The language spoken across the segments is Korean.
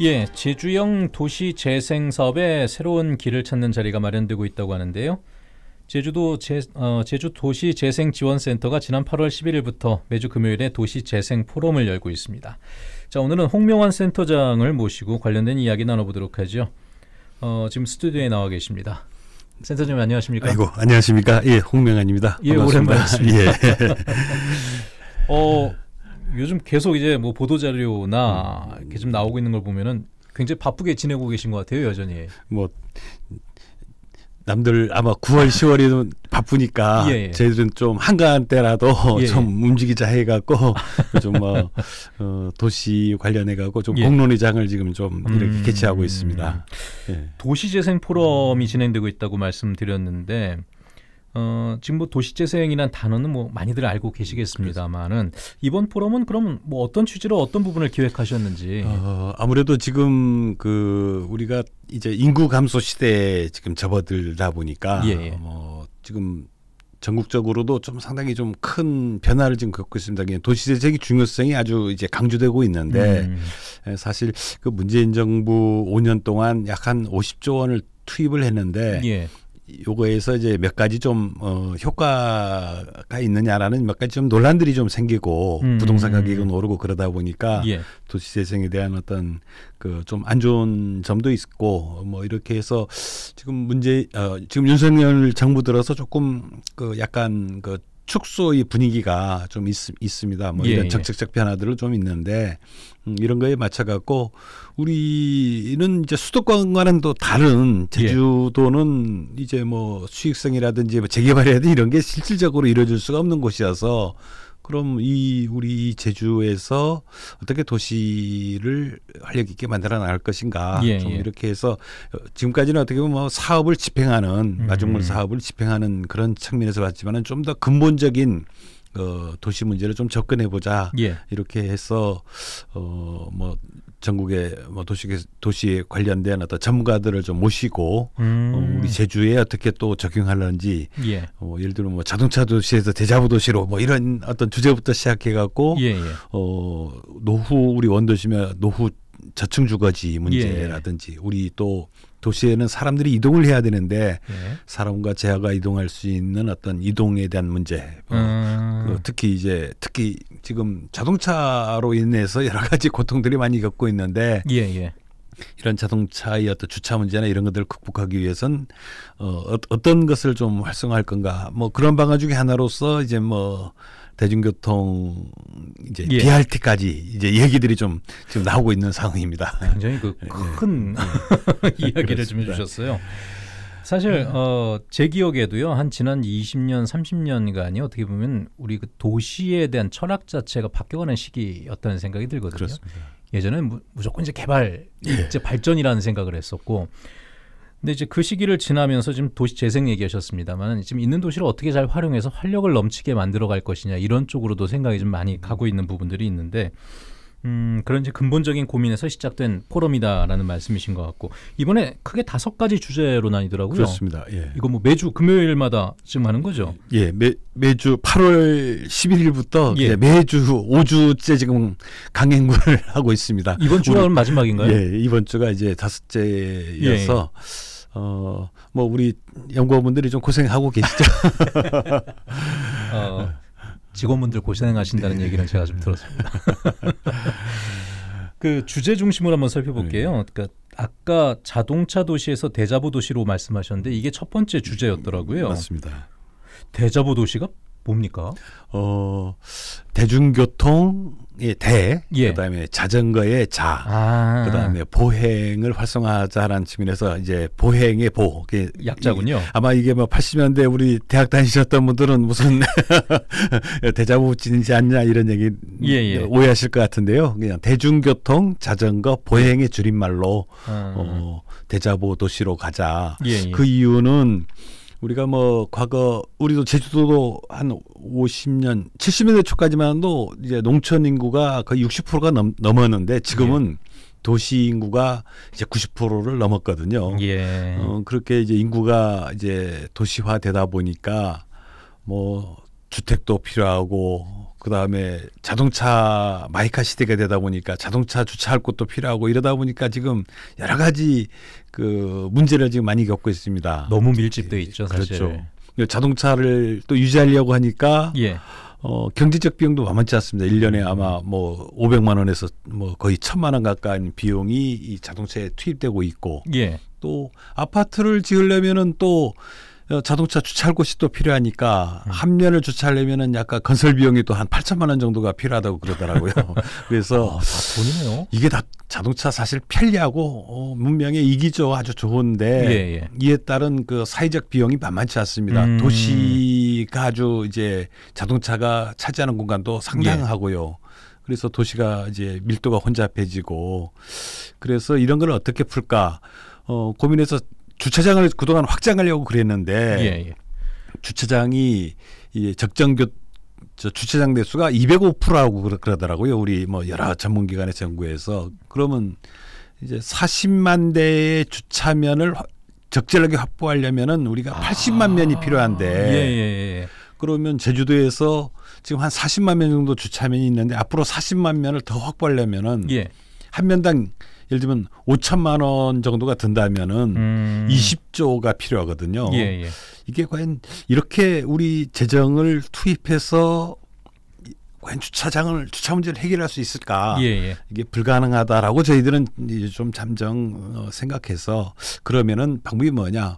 예, 제주형 도시 재생 사업에 새로운 길을 찾는 자리가 마련되고 있다고 하는데요. 제주도 제, 어, 제주 도시 재생 지원 센터가 지난 8월 11일부터 매주 금요일에 도시 재생 포럼을 열고 있습니다. 자, 오늘은 홍명환 센터장을 모시고 관련된 이야기 나눠보도록 하죠. 어, 지금 스튜디오에 나와 계십니다. 센터님 장 안녕하십니까? 아이고 안녕하십니까? 예, 홍명환입니다. 예, 오랜만이니다 예. 어, 요즘 계속 이제 뭐 보도 자료나 음. 이렇게 좀 나오고 있는 걸 보면은 굉장히 바쁘게 지내고 계신 것 같아요 여전히. 뭐 남들 아마 9월 10월이 바쁘니까 예, 예. 저희들은 좀 한가한 때라도 예, 좀 움직이자 해갖고 좀 뭐 어, 도시 관련해갖고 좀 예. 공론의장을 지금 좀 이렇게 음. 개최하고 있습니다. 도시재생 포럼이 음. 진행되고 있다고 말씀드렸는데 어, 지금 뭐 도시재생이란 단어는 뭐 많이들 알고 계시겠습니다만은 이번 포럼은 그럼 뭐 어떤 취지로 어떤 부분을 기획하셨는지 어, 아무래도 지금 그 우리가 이제 인구 감소 시대에 지금 접어들다 보니까 예. 예. 어, 뭐 지금 전국적으로도 좀 상당히 좀 큰 변화를 지금 겪고 있습니다. 도시재생의 중요성이 아주 이제 강조되고 있는데 음. 사실 그 문재인 정부 5년 동안 약 한 50조 원을 투입을 했는데 예. 요거에서 이제 몇 가지 좀 어, 효과가 있느냐라는 몇 가지 좀 논란들이 좀 생기고 음. 부동산 가격은 오르고 그러다 보니까 예. 도시 재생에 대한 어떤 그 좀 안 좋은 점도 있고 뭐 이렇게 해서 지금 문제 어, 지금 윤석열 정부 들어서 조금 그 약간 그 축소의 분위기가 좀 있, 있습니다. 뭐 이런 정책적 예, 예. 변화들을좀 있는데 음, 이런 거에 맞춰갖고 우리는 이제 수도권과는 또 다른 제주도는 이제 뭐 수익성이라든지 뭐 재개발이라든지 이런 게 실질적으로 이루어질 수가 없는 곳이어서 그럼 이 우리 제주에서 어떻게 도시를 활력 있게 만들어 나갈 것인가 예, 좀 예. 이렇게 해서 지금까지는 어떻게 보면 뭐 사업을 집행하는 음. 마중물 사업을 집행하는 그런 측면에서 봤지만은 좀 더 근본적인 어, 도시 문제를 좀 접근해 보자 예. 이렇게 해서 어뭐 전국의 뭐 도시 도시에 관련된 어떤 전문가들을 좀 모시고 어, 음. 어, 우리 제주에 어떻게 또 적용하려는지 예. 어, 예를 들면 뭐 자동차 도시에서 대자부 도시로 뭐 이런 어떤 주제부터 시작해 갖고 예, 예. 어 노후 우리 원도시면 노후 저층 주거지 예, 예. 문제라든지 우리 또 도시에는 사람들이 이동을 해야 되는데 예. 사람과 재화가 이동할 수 있는 어떤 이동에 대한 문제 뭐 음. 어, 특히 이제 특히 지금 자동차로 인해서 여러 가지 고통들이 많이 겪고 있는데 예, 예. 이런 자동차의 어떤 주차 문제나 이런 것들을 극복하기 위해선 어, 어 어떤 것을 좀 활성화할 건가 뭐 그런 방안 중에 하나로서 이제 뭐 대중교통 이제 예. BRT까지 이제 얘기들이 좀 지금 나오고 있는 상황입니다. 굉장히 그큰 예. 예. 예. 이야기를 좀 해주셨어요. 사실 음. 어, 제 기억에도요 한 지난 20년 30년간이 어떻게 보면 우리 그 도시에 대한 철학 자체가 바뀌어가는 시기였다는 생각이 들거든요. 그렇습니다. 예전에는 무조건 이제 개발, 예. 이제 발전이라는 생각을 했었고 근데 이제 그 시기를 지나면서 지금 도시 재생 얘기하셨습니다만 지금 있는 도시를 어떻게 잘 활용해서 활력을 넘치게 만들어 갈 것이냐 이런 쪽으로도 생각이 좀 많이 가고 있는 부분들이 있는데 음, 그런 이제 근본적인 고민에서 시작된 포럼이다라는 말씀이신 것 같고 이번에 크게 다섯 가지 주제로 나뉘더라고요. 그렇습니다. 예. 이거 뭐 매주 금요일마다 지금 하는 거죠? 예, 매, 매주 8월 11일부터 예. 매주 5주째 지금 강행군을 하고 있습니다. 이번 주가 오늘, 마지막인가요? 예, 이번 주가 이제 다섯째여서 예. 어, 뭐 우리 연구원분들이 좀 고생하고 계시죠. 어, 직원분들 고생하신다는 네. 얘기는 제가 좀 들었습니다. 그 주제 중심으로 한번 살펴볼게요. 네. 그러니까 아까 자동차 도시에서 대자보 도시로 말씀하셨는데 이게 첫 번째 주제였더라고요. 맞습니다. 대자보 도시가 뭡니까? 어 대중교통의 예, 대, 예. 그다음에 자전거의 자, 아. 그다음에 보행을 활성화하자라는 측면에서 이제 보행의 보, 그게 약자군요. 이, 아마 이게 뭐 80년대 우리 대학 다니셨던 분들은 무슨 대자부진지 않냐 이런 얘기 예, 예. 오해하실 것 같은데요. 그냥 대중교통, 자전거, 보행의 줄임말로 음. 어, 대자보 도시로 가자. 예, 예. 그 이유는 우리가 뭐 과거 우리도 제주도도 한 50년, 70년대 초까지만 해도 이제 농촌 인구가 거의 60%가 넘, 넘었는데 지금은 예. 도시 인구가 이제 90%를 넘었거든요. 예. 어, 그렇게 이제 인구가 이제 도시화되다 보니까 뭐 주택도 필요하고 그다음에 자동차 마이카 시대가 되다 보니까 자동차 주차할 곳도 필요하고 이러다 보니까 지금 여러 가지 그 문제를 지금 많이 겪고 있습니다. 너무 밀집돼 있죠, 사실. 그렇죠. 자동차를 또 유지하려고 하니까 예. 어, 경제적 비용도 만만치 않습니다. 1년에 아마 뭐 500만 원에서 뭐 거의 1000만 원 가까운 비용이 이 자동차에 투입되고 있고 예. 또 아파트를 지으려면은 또 어, 자동차 주차할 곳이 또 필요하니까 음. 한 면을 주차하려면은 약간 건설 비용이 또 한 8천만 원 정도가 필요하다고 그러더라고요. 그래서 아, 돈이네요. 이게 다 자동차 사실 편리하고 어, 문명의 이기죠 아주 좋은데 예, 예. 이에 따른 그 사회적 비용이 만만치 않습니다. 음. 도시가 아주 이제 자동차가 차지하는 공간도 예. 상당하고요. 예. 그래서 도시가 이제 밀도가 혼잡해지고 그래서 이런 걸 어떻게 풀까 어, 고민해서 주차장을 그동안 확장하려고 그랬는데 예, 예. 주차장이 이 적정교 저 주차장 대수가 205%라고 그러더라고요. 우리 뭐 여러 전문 기관의정부에서 그러면 이제 40만 대의 주차면을 적절하게 확보하려면은 우리가 아. 80만 면이 필요한데 예, 예, 예, 예, 그러면 제주도에서 지금 한 40만 면 정도 주차면이 있는데 앞으로 40만 면을 더 확보하려면은 한 면당 예를 들면 5천만 원 정도가 든다면은 음. 20조가 필요하거든요. 예, 예. 이게 과연 이렇게 우리 재정을 투입해서 과연 주차장을 주차 문제를 해결할 수 있을까? 예, 예. 이게 불가능하다라고 저희들은 이제 좀 잠정 어, 생각해서 그러면은 방법이 뭐냐?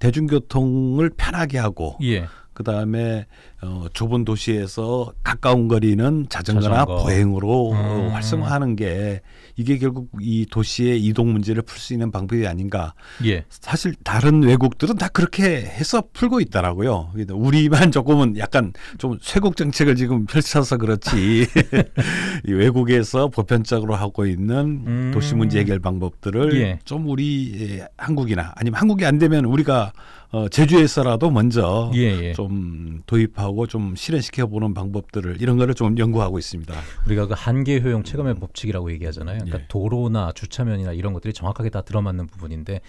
대중교통을 편하게 하고 예. 그다음에 어, 좁은 도시에서 가까운 거리는 자전거나 자전거. 보행으로 음. 활성화하는 게 이게 결국 이 도시의 이동 문제를 풀 수 있는 방법이 아닌가. 예. 사실 다른 외국들은 다 그렇게 해서 풀고 있더라고요. 우리만 조금은 약간 좀 쇄국 정책을 지금 펼쳐서 그렇지 이 외국에서 보편적으로 하고 있는 음. 도시 문제 해결 방법들을 예. 좀 우리 예, 한국이나 아니면 한국이 안 되면 우리가 어, 제주에서라도 먼저 예, 예. 좀 도입하고 나오고 좀 실현시켜 보는 방법들을 이런 거를 좀 연구하고 있습니다. 우리가 그 한계 효용 체감의 법칙이라고 얘기하잖아요. 그러니까 예. 도로나 주차면이나 이런 것들이 정확하게 다 들어맞는 부분인데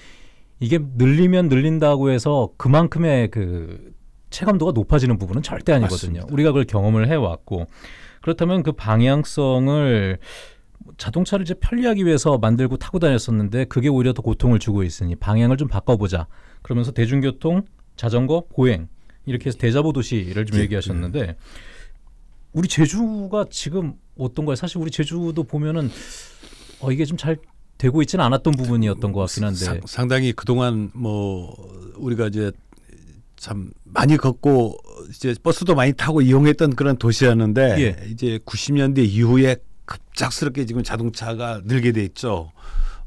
이게 늘리면 늘린다고 해서 그만큼의 그 체감도가 높아지는 부분은 절대 아니거든요. 맞습니다. 우리가 그걸 경험을 해 왔고 그렇다면 그 방향성을 자동차를 이제 편리하기 위해서 만들고 타고 다녔었는데 그게 오히려 더 고통을 주고 있으니 방향을 좀 바꿔보자. 그러면서 대중교통, 자전거, 보행 이렇게 해서 대자보 도시를 좀 예, 얘기하셨는데 예. 우리 제주가 지금 어떤가요? 사실 우리 제주도 보면은 어, 이게 좀 잘 되고 있지는 않았던 부분이었던 것 같긴 한데 상당히 그동안 뭐 우리가 이제 참 많이 걷고 이제 버스도 많이 타고 이용했던 그런 도시였는데 예. 이제 90년대 이후에 급작스럽게 지금 자동차가 늘게 돼 있죠.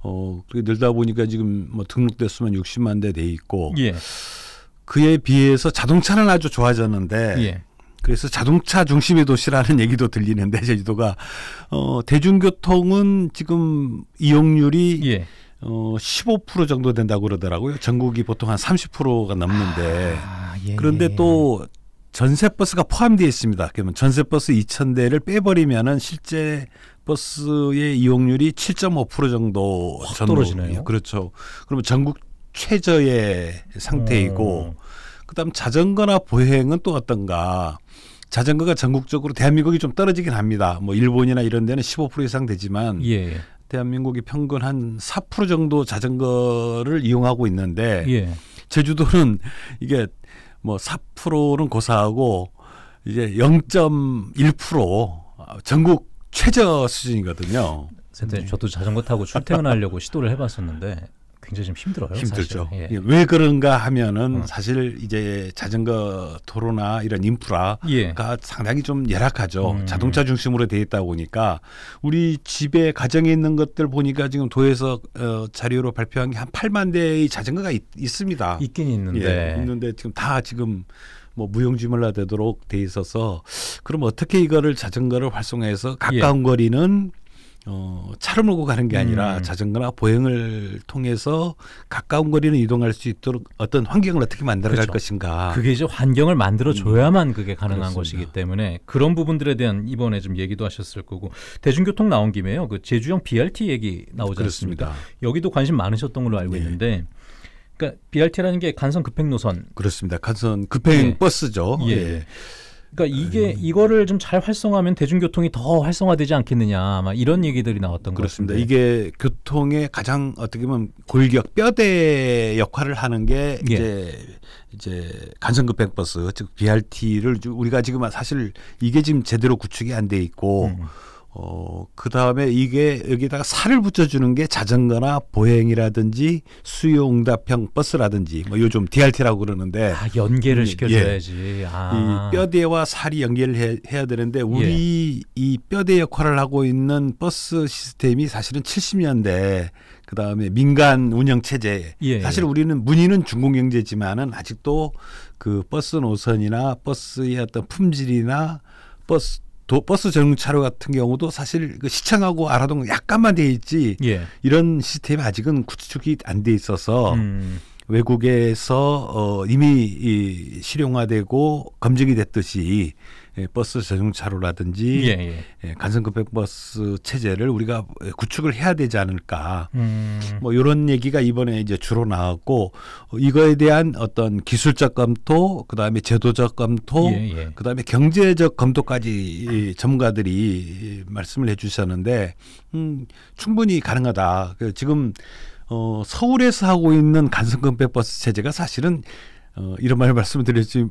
어, 그렇게 늘다 보니까 지금 뭐등록됐으면 60만 대 돼 있고 예. 그에 비해서 자동차는 아주 좋아졌는데 예. 그래서 자동차 중심의 도시라는 얘기도 들리는데 제주도가 어 대중교통은 지금 이용률이 예. 어, 15% 정도 된다고 그러더라고요. 전국이 보통 한 30%가 넘는데. 아, 예. 그런데 또 전세 버스가 포함되어 있습니다. 그러면 전세 버스 2천대를 빼버리면은 실제 버스의 이용률이 7.5% 정도 확 전로. 떨어지네요. 예, 그렇죠. 그러면 전국 최저의 상태이고 음. 그다음 자전거나 보행은 또 어떤가? 자전거가 전국적으로 대한민국이 좀 떨어지긴 합니다. 뭐 일본이나 이런 데는 15% 이상 되지만 예. 대한민국이 평균 한 4% 정도 자전거를 이용하고 있는데 예. 제주도는 이게 뭐 4%는 고사하고 이제 0.1% 전국 최저 수준이거든요. 선생님, 저도 자전거 타고 출퇴근하려고 시도를 해봤었는데 굉장히 좀 힘들어요. 힘들죠. 예. 예. 왜 그런가 하면은 어. 사실 이제 자전거 도로나 이런 인프라가 예. 상당히 좀 열악하죠. 음. 자동차 중심으로 돼 있다 보니까 우리 집에 가정에 있는 것들 보니까 지금 도에서 어, 자료로 발표한 게 한 8만 대의 자전거가 있, 습니다 있긴 있는데 예, 있는데 지금 다 지금 뭐 무용지물화 되도록 돼 있어서 그럼 어떻게 이거를 자전거를 활성화해서 가까운 예. 거리는 어, 차를 몰고 가는 게 아니라 음. 자전거나 보행을 통해서 가까운 거리는 이동할 수 있도록 어떤 환경을 어떻게 만들어갈 그렇죠. 것인가. 그게 이제 환경을 만들어 줘야만 음. 그게 가능한 그렇습니다. 것이기 때문에 그런 부분들에 대한 이번에 좀 얘기도 하셨을 거고 대중교통 나온 김에요. 그 제주형 BRT 얘기 나오지 그렇습니다. 여기도 관심 많으셨던 걸로 알고 네. 있는데 그러니까 BRT라는 게 간선 급행 노선. 그렇습니다. 간선 급행 예. 버스죠. 예. 예. 그러니까 이게 음. 이거를 좀 잘 활성화하면 대중교통이 더 활성화되지 않겠느냐 막 이런 음. 얘기들이 나왔던 그렇것 같습니다. 이게 교통의 가장 어떻게 보면 골격 뼈대 역할을 하는 게 예. 이제 이제 간선급행 버스 즉 BRT를 우리가 지금 사실 이게 지금 제대로 구축이 안 돼 있고 음. 어, 그 다음에 이게 여기다가 살을 붙여주는 게 자전거나 보행이라든지 수요응답형 버스라든지 뭐 요즘 DRT라고 그러는데 아, 연계를 음, 시켜줘야지. 예. 아. 이 뼈대와 살이 연계를 해, 해야 되는데 우리 예. 이 뼈대 역할을 하고 있는 버스 시스템이 사실은 70년대 그 다음에 민간 운영 체제 예. 사실 우리는 문의는 중공 경제지만은 아직도 그 버스 노선이나 버스의 어떤 품질이나 버스 도, 버스 전용차로 같은 경우도 사실 그 시청하고 알아동 약간만 돼 있지 예. 이런 시스템이 아직은 구축이 안 돼 있어서 음. 외국에서 어, 이미 이, 실용화되고 검증이 됐듯이 예, 버스 전용차로라든지 예, 예, 예. 간선급행 버스 체제를 우리가 구축을 해야 되지 않을까 음. 뭐 이런 얘기가 이번에 이제 주로 나왔고 어, 이거에 대한 어떤 기술적 검토 그다음에 제도적 검토 예, 예. 그다음에 경제적 검토까지 전문가들이 말씀을 해주셨는데 음, 충분히 가능하다 그 지금 어, 서울에서 하고 있는 간선급행 버스 체제가 사실은 어, 이런 말 말씀드릴지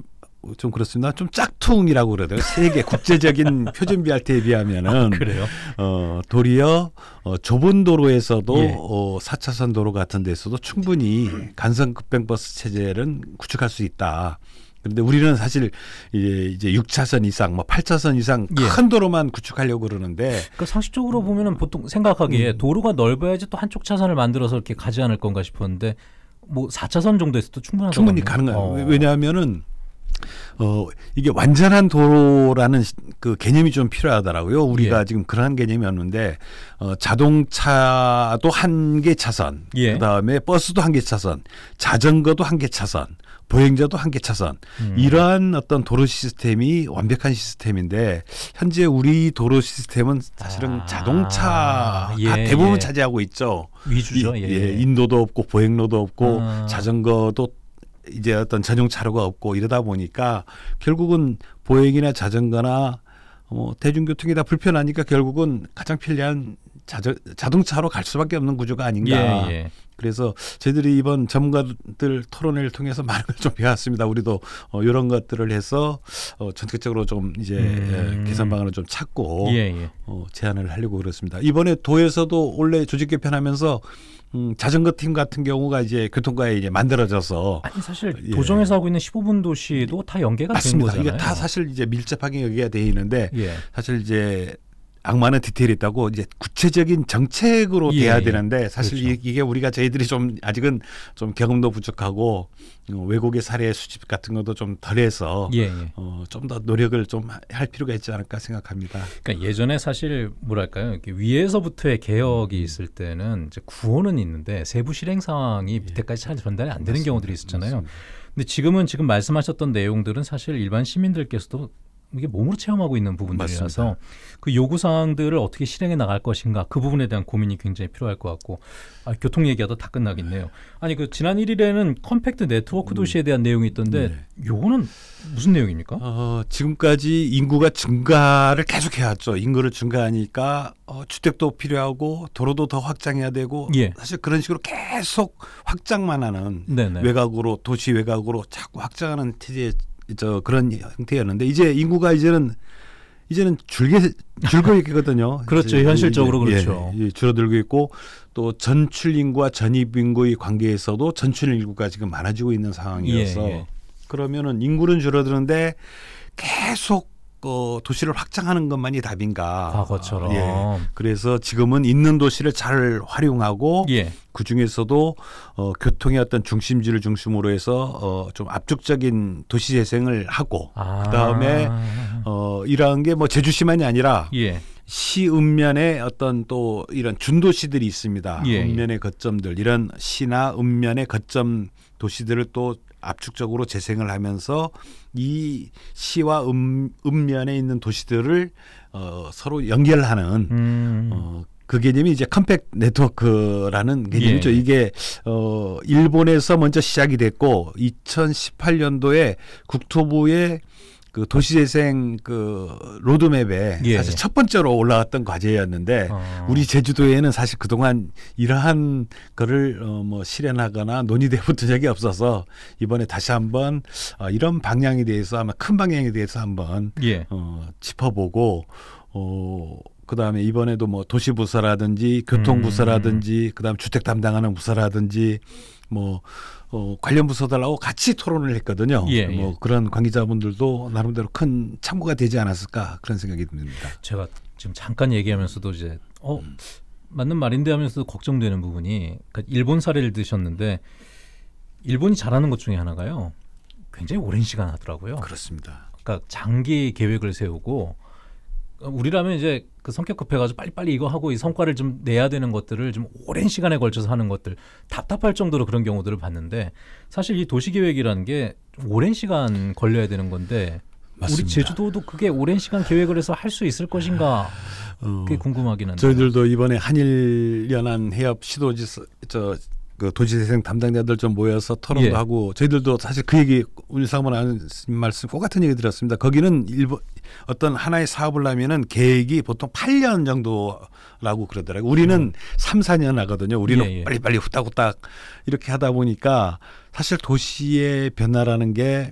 좀 그렇습니다. 좀 짝퉁이라고 그러더라고요. 세계 국제적인 표준비할 때에 비하면은 아, 그래요. 어, 도리어 어, 좁은 도로에서도 예. 어, 4차선 도로 같은 데서도 충분히 간선 급행버스 체제를 구축할 수 있다. 그런데 우리는 사실 이제 6차선 이상, 뭐 8차선 이상 예. 큰 도로만 구축하려고 그러는데 그러니까 상식적으로 보면은 보통 생각하기에 음. 도로가 넓어야지 또 한쪽 차선을 만들어서 이렇게 가지 않을 건가 싶었는데 뭐 4차선 정도에서도 충분한 충분히 가능해요. 어. 왜냐하면은 어, 이게 완전한 도로라는 그 개념이 좀 필요하더라고요. 우리가 예. 지금 그러한 개념이 었는데 어, 자동차도 한 개 차선, 예. 그다음에 버스도 한 개 차선, 자전거도 한 개 차선, 보행자도 한 개 차선. 음. 이러한 어떤 도로 시스템이 완벽한 시스템인데 현재 우리 도로 시스템은 사실은 아. 자동차 예, 아, 대부분 예. 차지하고 있죠. 위주죠. 이, 예, 예, 예. 인도도 없고 보행로도 없고 아. 자전거도 이제 어떤 전용 차로가 없고 이러다 보니까 결국은 보행이나 자전거나 뭐 대중교통이 다 불편하니까 결국은 가장 편리한 자저, 자동차로 갈 수밖에 없는 구조가 아닌가. 예, 예. 그래서 저희들이 이번 전문가들 토론회를 통해서 많은 걸 좀 배웠습니다. 우리도 어, 이런 것들을 해서 어, 전격적으로 좀 이제 예, 음. 개선 방안을 좀 찾고 예, 예, 어, 제안을 하려고 그렇습니다. 이번에 도에서도 원래 조직 개편하면서 음, 자전거 팀 같은 경우가 이제 교통과에 그 이제 만들어져서 아니, 사실 도정에서 예. 하고 있는 15분 도시도 다 연계가 맞습니다. 되 거잖아요. 이게 다 사실 이제 밀접하게 연계가 돼 있는데 예. 사실 이제 악마는 디테일이 있다고 이제 구체적인 정책으로 예, 돼야 예. 되는데 사실 그렇죠. 이게 우리가 저희들이 좀 아직은 좀 경험도 부족하고 외국의 사례 수집 같은 것도 좀 덜해서 예, 예. 어, 좀 더 노력을 좀 할 필요가 있지 않을까 생각합니다. 그러니까 예전에 사실 뭐랄까요 위에서부터의 개혁이 음. 있을 때는 이제 구호는 있는데 세부 실행 상황이 예. 밑에까지 잘 전달이 안 되는 맞습니다. 경우들이 있었잖아요. 맞습니다. 근데 지금은 지금 말씀하셨던 내용들은 사실 일반 시민들께서도 이게 몸으로 체험하고 있는 부분들이라서 맞습니다. 그 요구 사항들을 어떻게 실행해 나갈 것인가 그 부분에 대한 고민이 굉장히 필요할 것 같고 아, 교통 얘기하다 다 끝나겠네요. 아니 그 지난 1일에는 컴팩트 네트워크 음. 도시에 대한 내용이 있던데 네. 요거는 무슨 내용입니까? 어, 지금까지 인구가 증가를 계속 해왔죠. 인구를 증가하니까 어, 주택도 필요하고 도로도 더 확장해야 되고 예. 사실 그런 식으로 계속 확장만 하는 네네. 외곽으로 도시 외곽으로 자꾸 확장하는 체제 저 그런 형태였는데 이제 인구가 이제는 이제는 줄게 줄고 있거든요. 그렇죠. 현실적으로 이제, 그렇죠. 예, 예, 줄어들고 있고 또 전출 인구와 전입 인구의 관계에서도 전출 인구가 지금 많아지고 있는 상황이어서 예, 예. 그러면은 인구는 줄어드는데 계속 그 도시를 확장하는 것만이 답인가? 과거처럼. 예. 그래서 지금은 있는 도시를 잘 활용하고 예. 그 중에서도 어, 교통의 어떤 중심지를 중심으로 해서 어, 좀 압축적인 도시 재생을 하고 아. 그다음에 어, 이러한 게 뭐 제주시만이 아니라 예. 시 읍면에 어떤 또 이런 준도시들이 있습니다. 예, 예. 읍면의 거점들 이런 시나 읍면의 거점 도시들을 또 압축적으로 재생을 하면서 이 시와 음, 음면에 있는 도시들을 어, 서로 연결하는 음. 어, 그 개념이 이제 컴팩 네트워크라는 개념이죠. 예. 이게 어 일본에서 먼저 시작이 됐고 2018년도에 국토부의 그 도시재생 그 로드맵에 예. 사실 첫 번째로 올라왔던 과제였는데 어. 우리 제주도에는 사실 그동안 이러한 거를 어 뭐 실현하거나 논의돼 본 적이 없어서 이번에 다시 한번 어 이런 방향에 대해서 아마 큰 방향에 대해서 한번 예. 어 짚어보고 어 그다음에 이번에도 뭐 도시부서라든지 교통부서라든지 음. 그다음 주택 담당하는 부서라든지 뭐 어, 관련 부서들하고 같이 토론을 했거든요. 예, 뭐 예. 그런 관계자분들도 나름대로 큰 참고가 되지 않았을까 그런 생각이 듭니다. 제가 지금 잠깐 얘기하면서도 이제 어 음. 맞는 말인데 하면서 걱정되는 부분이 그 일본 사례를 드셨는데 일본이 잘하는 것 중에 하나가요. 굉장히 오랜 시간 하더라고요. 그렇습니다. 그러니까 장기 계획을 세우고 우리라면 이제 그 성격 급해가지고 빨리빨리 이거 하고 이 성과를 좀 내야 되는 것들을 좀 오랜 시간에 걸쳐서 하는 것들 답답할 정도로 그런 경우들을 봤는데 사실 이 도시계획이라는 게 오랜 시간 걸려야 되는 건데 맞습니다. 우리 제주도도 그게 오랜 시간 계획을 해서 할 수 있을 것인가 어, 그게 궁금하긴 한데 저희들도 이번에 한일 연안 해협 시도지 저그 도시재생 담당자들 좀 모여서 토론도 예. 하고 저희들도 사실 그 얘기 오늘 상문 하는 말씀 똑같은 얘기 들었습니다. 거기는 일부 어떤 하나의 사업을 하면은 계획이 보통 8년 정도라고 그러더라고요. 우리는 음. 3, 4년 하거든요. 우리는 예, 예. 빨리빨리 후딱후딱 이렇게 하다 보니까 사실 도시의 변화라는 게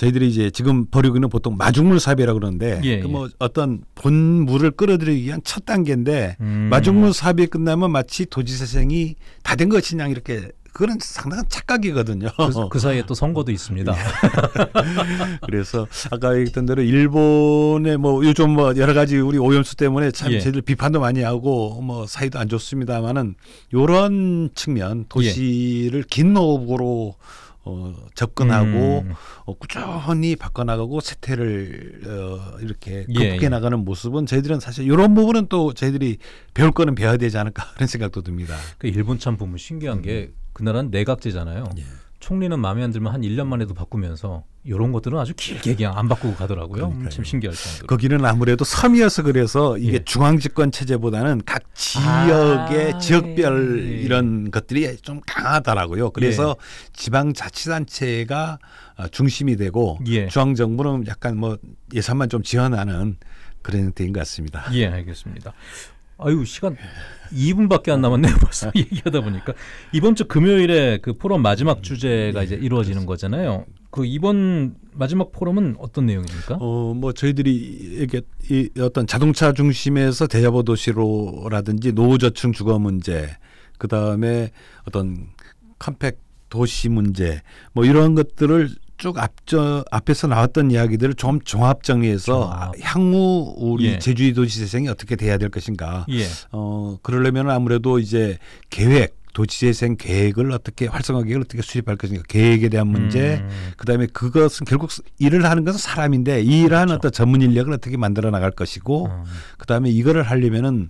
저희들이 이제 지금 버리고는 보통 마중물 삽입이라고 그러는데 예, 그뭐 예. 그 뭐 어떤 본물을 끌어들이기 위한 첫 단계인데 음. 마중물 삽입이 끝나면 마치 도지사생이 다 된 것이냐 이렇게 그런 상당한 착각이거든요. 그, 그, 사이에 또 선거도 있습니다. 그래서 아까 얘기했던 대로 일본의 뭐 요즘 뭐 여러 가지 우리 오염수 때문에 참 예. 저희들 비판도 많이 하고 뭐 사이도 안 좋습니다만은 요런 측면 도시를 긴노으로 어, 접근하고 음. 어, 꾸준히 바꿔나가고 세태를 어, 이렇게 극복해 예, 예. 나가는 모습은 저희들은 사실 이런 부분은 또 저희들이 배울 거는 배워야 되지 않을까 그런 생각도 듭니다. 그 일본 참 보면 신기한 음. 게그 나라는 내각제잖아요. 예. 총리는 마음에 안 들면 한 1년 만에도 바꾸면서 요런 것들은 아주 길게 그냥 안 바꾸고 가더라고요. 음, 그러니까요. 참 신기할 정도로. 거기는 아무래도 섬이어서 그래서 이게 예. 중앙집권 체제보다는 각 지역의 아, 지역별 예. 이런 것들이 좀 강하더라고요. 그래서 예. 지방자치단체가 어, 중심이 되고 예. 중앙정부는 약간 뭐 예산만 좀 지원하는 그런 데인 것 같습니다. 예, 알겠습니다. 아유 시간 2분밖에 안 남았네요. 벌써 얘기하다 보니까 이번 주 금요일에 그 포럼 마지막 주제가 이제 이루어지는 거잖아요. 그 이번 마지막 포럼은 어떤 내용입니까? 어, 뭐 저희들이 이게 이 어떤 자동차 중심에서 대자보 도시로라든지 노후저층 주거 문제, 그 다음에 어떤 컴팩 도시 문제, 뭐 이런 것들을 쭉 앞저 앞에서 나왔던 이야기들을 좀 종합 정리해서 아. 향후 우리 예. 제주도 시재생이 어떻게 돼야 될 것인가. 예. 어 그러려면 아무래도 이제 계획 도시재생 계획을 어떻게 활성화 계획을 어떻게 수립할 것인가 계획에 대한 문제 음. 그다음에 그것은 결국 일을 하는 것은 사람인데 이러한 그렇죠. 어떤 전문 인력을 어떻게 만들어 나갈 것이고 음. 그다음에 이거를 하려면은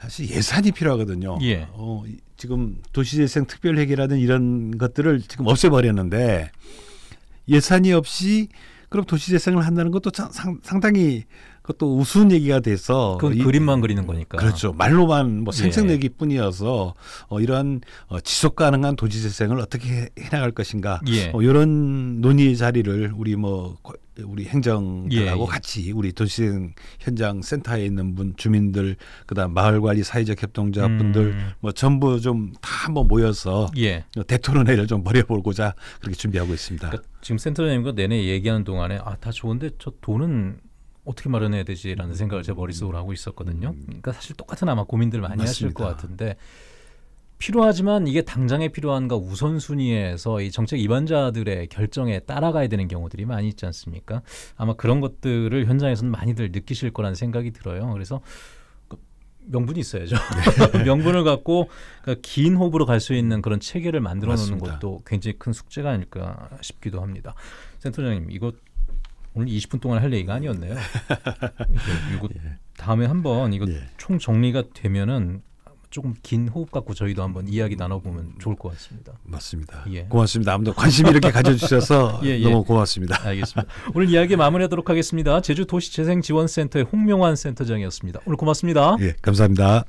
사실 예산이 필요하거든요. 예. 어, 지금 도시재생 특별회계라든 이런 것들을 지금 없애버렸는데 예산이 없이 그럼 도시재생을 한다는 것도 상, 상당히 그것도 우스운 얘기가 돼서 그건 이, 그림만 그리는 거니까 그렇죠 말로만 뭐 예. 생색내기 예. 뿐이어서 어, 이러한 어, 지속 가능한 도시 재생을 어떻게 해, 나갈 것인가 예. 어, 이런 논의 자리를 우리 뭐 우리 행정들하고 예, 예. 같이 우리 도시 현장 센터에 있는 분 주민들 그다음 마을관리 사회적 협동자 음. 분들 음. 뭐 전부 좀 다 한번 뭐 모여서 예. 어, 대토론회를 좀 벌여보고자 그렇게 준비하고 있습니다. 그러니까 지금 센터장님과 내내 얘기하는 동안에 아 다 좋은데 저 돈은 어떻게 마련해야 되지라는 음. 생각을 제 머릿속으로 하고 있었거든요. 음. 그러니까 사실 똑같은 아마 고민들 많이 맞습니다. 하실 것 같은데 필요하지만 이게 당장에 필요한가 우선순위에서 이 정책 입안자들의 결정에 따라가야 되는 경우들이 많이 있지 않습니까? 아마 그런 것들을 현장에서는 많이들 느끼실 거라는 생각이 들어요. 그래서 그 명분이 있어야죠. 네. 명분을 갖고 그러니까 긴 호흡으로 갈 수 있는 그런 체계를 만들어 놓는 것도 굉장히 큰 숙제가 아닐까 싶기도 합니다. 센터장님, 이것 오늘 20분 동안 할 얘기가 아니었네요. 이거 예. 다음에 한번 이거 예. 총 정리가 되면은 조금 긴 호흡 갖고 저희도 한번 이야기 나눠보면 좋을 것 같습니다. 맞습니다. 예. 고맙습니다. 아무튼 관심 이렇게 가져주셔서 예, 예. 너무 고맙습니다. 알겠습니다. 오늘 이야기 마무리하도록 하겠습니다. 제주도시재생지원센터의 홍명환 센터장이었습니다. 오늘 고맙습니다. 예, 감사합니다.